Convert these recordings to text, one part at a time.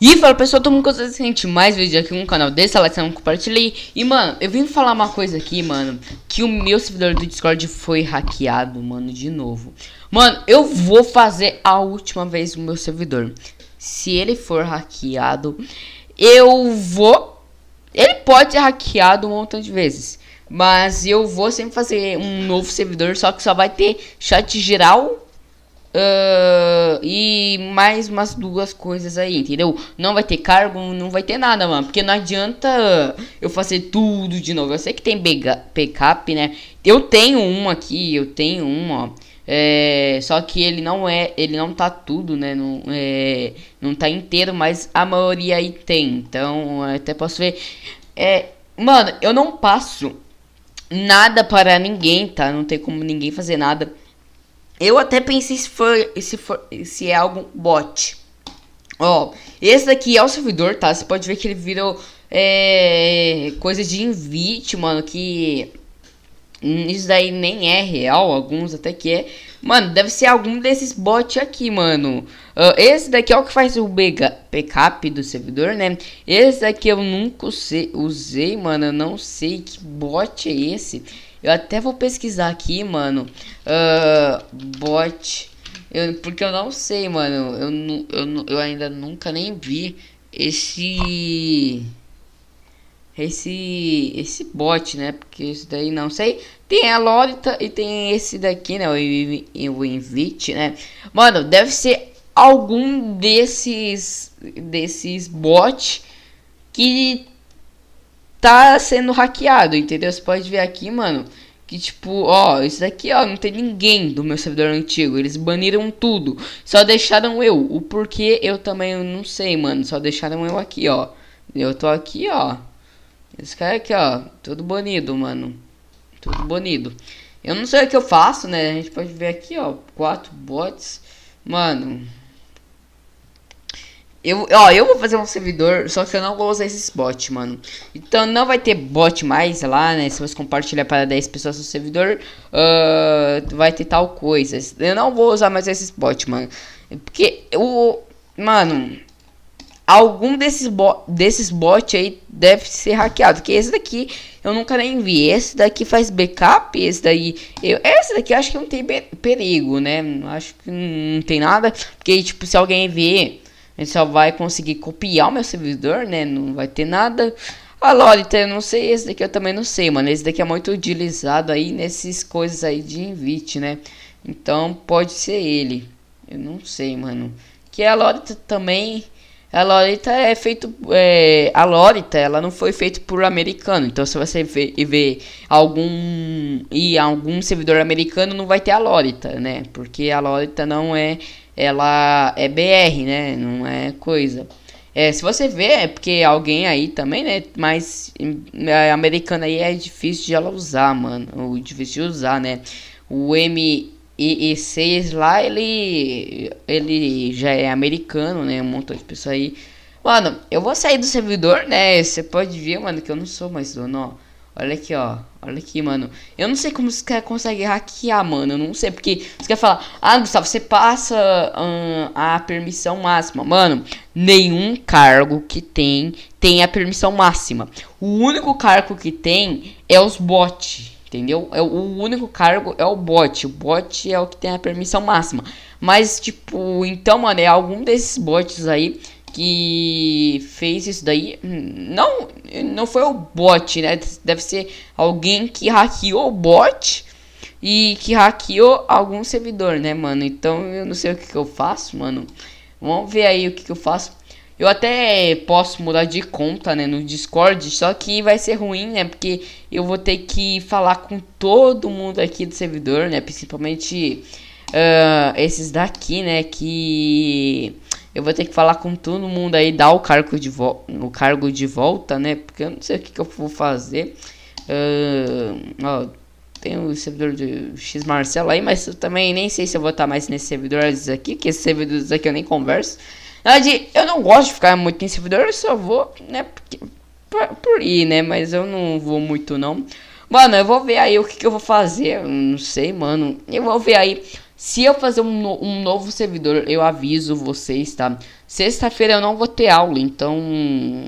E fala pessoal, todo mundo que você sente mais vídeos aqui no canal desse, ela não compartilhei. E mano, eu vim falar uma coisa aqui, mano, que o meu servidor do Discord foi hackeado, mano, de novo. Mano, eu vou fazer a última vez o meu servidor. Se ele for hackeado, eu vou. Ele pode ser hackeado um montão de vezes. Mas eu vou sempre fazer um novo servidor, só que só vai ter chat geral. Uh e mais umas duas coisas aí, entendeu? Não vai ter cargo, não vai ter nada, mano. Porque não adianta eu fazer tudo de novo. Eu sei que tem backup, né? Eu tenho uma aqui, eu tenho uma, ó. É, só que ele não é, ele não tá tudo, né? Não, é, não tá inteiro, mas a maioria aí tem. Então, até posso ver. É, mano, eu não passo nada para ninguém, tá? Não tem como ninguém fazer nada eu até pensei se, foi, se, for, se é algo bot. Ó, esse daqui é o servidor, tá? Você pode ver que ele virou é, coisa de invite, mano, que hum, isso daí nem é real, alguns até que é. Mano, deve ser algum desses bots aqui, mano. Uh, esse daqui é o que faz o backup do servidor, né? Esse daqui eu nunca usei, usei mano. Eu não sei que bot é esse. Eu até vou pesquisar aqui, mano. Uh, bot. Eu, porque eu não sei, mano. Eu, eu, eu ainda nunca nem vi esse. Esse. Esse bot, né? Porque isso daí não sei. Tem a Lolita e tem esse daqui, né? O, o Invite, né? Mano, deve ser algum desses. Desses bot que tá sendo hackeado, entendeu? Você pode ver aqui, mano, que tipo, ó, isso daqui, ó, não tem ninguém do meu servidor antigo. Eles baniram tudo. Só deixaram eu. O porquê eu também não sei, mano. Só deixaram eu aqui, ó. Eu tô aqui, ó. Esse cara aqui, ó. Tudo banido, mano. Tudo banido. Eu não sei o que eu faço, né? A gente pode ver aqui, ó. Quatro bots. Mano, eu, ó, eu vou fazer um servidor, só que eu não vou usar esses bots, mano. Então não vai ter bot mais lá, né? Se você compartilhar para 10 pessoas no servidor, uh, vai ter tal coisa. Eu não vou usar mais esses bots, mano. Porque o. Mano. Algum desses, bo desses bots aí deve ser hackeado. Que esse daqui eu nunca nem vi. Esse daqui faz backup. Esse daí. Eu, esse daqui acho que não tem perigo, né? Acho que não tem nada. Porque, tipo, se alguém ver gente só vai conseguir copiar o meu servidor, né? Não vai ter nada. A ah, Lolita, eu não sei, esse daqui eu também não sei, mano. Esse daqui é muito utilizado aí nessas coisas aí de invite, né? Então pode ser ele. Eu não sei, mano. Que a Lolita também. A Lolita é feito. É, a Lolita, ela não foi feita por americano. Então, se você ver, ver algum. e algum servidor americano, não vai ter a Lolita, né? Porque a Lolita não é ela é BR, né? Não é coisa. É, se você vê, é porque alguém aí também, né? Mas é, americano americana aí é difícil de ela usar, mano. Ou difícil de usar, né? O MEE6 lá, ele, ele já é americano, né? Um montão de pessoa aí. Mano, eu vou sair do servidor, né? Você pode ver, mano, que eu não sou mais dono, ó. Olha aqui, ó. Olha aqui, mano. Eu não sei como os caras conseguem hackear, mano. Eu não sei, porque os caras falam... Ah, Gustavo, você passa hum, a permissão máxima. Mano, nenhum cargo que tem tem a permissão máxima. O único cargo que tem é os bots. Entendeu? É, o único cargo é o bot. O bot é o que tem a permissão máxima. Mas, tipo, então, mano, é algum desses bots aí que fez isso daí. Não, não foi o bot, né? Deve ser alguém que hackeou o bot e que hackeou algum servidor, né, mano? Então eu não sei o que, que eu faço, mano. Vamos ver aí o que, que eu faço. Eu até posso mudar de conta, né, no Discord, só que vai ser ruim, né, porque eu vou ter que falar com todo mundo aqui do servidor, né, principalmente uh, esses daqui, né, que eu vou ter que falar com todo mundo aí, dar o cargo de, vo o cargo de volta, né? Porque eu não sei o que, que eu vou fazer. Uh, ó, tem o servidor de X Marcelo aí, mas eu também nem sei se eu vou estar mais nesses servidores aqui, que esses servidores aqui eu nem converso. Na verdade, eu não gosto de ficar muito em servidor, eu só vou, né? Porque, por, por ir, né? Mas eu não vou muito não. Mano, eu vou ver aí o que, que eu vou fazer. Eu não sei, mano. Eu vou ver aí se eu fazer um, no, um novo servidor, eu aviso vocês, tá? Sexta-feira eu não vou ter aula, então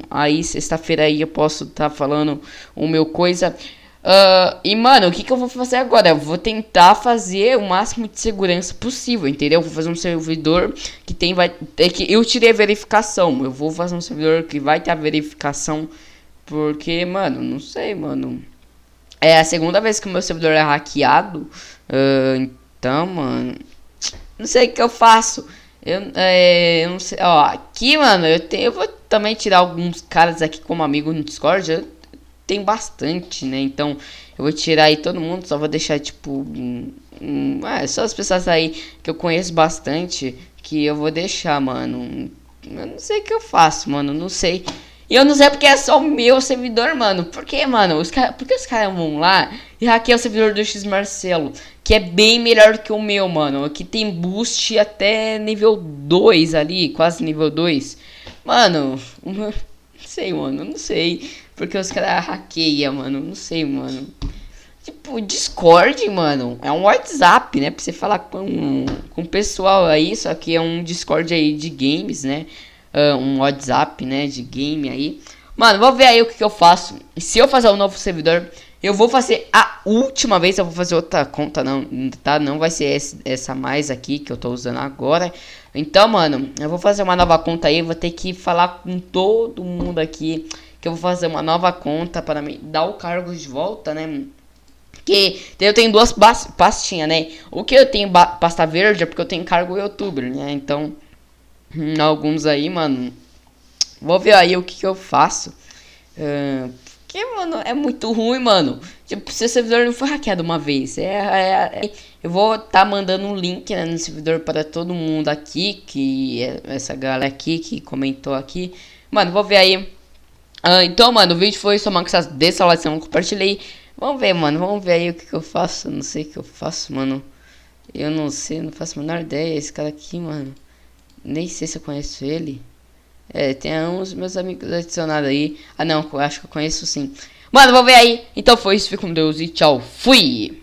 aí sexta-feira aí eu posso estar tá falando o meu coisa. Uh, e mano, o que, que eu vou fazer agora? Eu vou tentar fazer o máximo de segurança possível, entendeu? vou fazer um servidor que tem vai é que eu tirei a verificação. Eu vou fazer um servidor que vai ter a verificação porque, mano, não sei, mano. É a segunda vez que o meu servidor é hackeado. Uh, então, mano. Não sei o que eu faço. Eu, é, eu não sei. Ó, aqui, mano, eu, tenho, eu vou também tirar alguns caras aqui como amigo no Discord. Eu tenho bastante, né? Então, eu vou tirar aí todo mundo. Só vou deixar, tipo. Um, um, é, só as pessoas aí que eu conheço bastante. Que eu vou deixar, mano. Eu não sei o que eu faço, mano. Não sei e eu não sei porque é só o meu servidor, mano. Por que, mano? Os cara... Por que os caras vão lá e hackeiam o servidor do X Marcelo? Que é bem melhor que o meu, mano. Que tem boost até nível 2 ali, quase nível 2. Mano, não sei, mano. Não sei. Porque os caras hackeiam, mano. Não sei, mano. Tipo, Discord, mano, é um WhatsApp, né? Pra você falar com, com o pessoal aí, só que é um Discord aí de games, né? uh, um WhatsApp, né, de game aí. Mano, vou ver aí o que, que eu faço. Se eu fazer um novo servidor, eu vou fazer a última vez, eu vou fazer outra conta não, tá? Não vai ser esse, essa mais aqui que eu tô usando agora. Então, mano, eu vou fazer uma nova conta aí, vou ter que falar com todo mundo aqui que eu vou fazer uma nova conta para me dar o cargo de volta, né? Que eu tenho duas pastinhas, né? O que eu tenho pasta verde é porque eu tenho cargo youtuber, né? Então, Hum, alguns aí, mano. Vou ver aí o que, que eu faço. Uh, porque, mano, é muito ruim, mano. Tipo, seu servidor não foi hackeado uma vez. É, é, é. Eu vou tá mandando um link né, no servidor para todo mundo aqui. Que é essa galera aqui que comentou aqui. Mano, vou ver aí. Uh, então, mano, o vídeo foi só uma dessa desolação. Compartilhei. Vamos ver, mano. Vamos ver aí o que, que eu faço. não sei o que eu faço, mano. Eu não sei, não faço a menor ideia. Esse cara aqui, mano. Nem sei se eu conheço ele. É, tem uns meus amigos adicionados aí. Ah, não, acho que eu conheço sim. Mano, vou ver aí. Então foi isso, fique com Deus e tchau. Fui!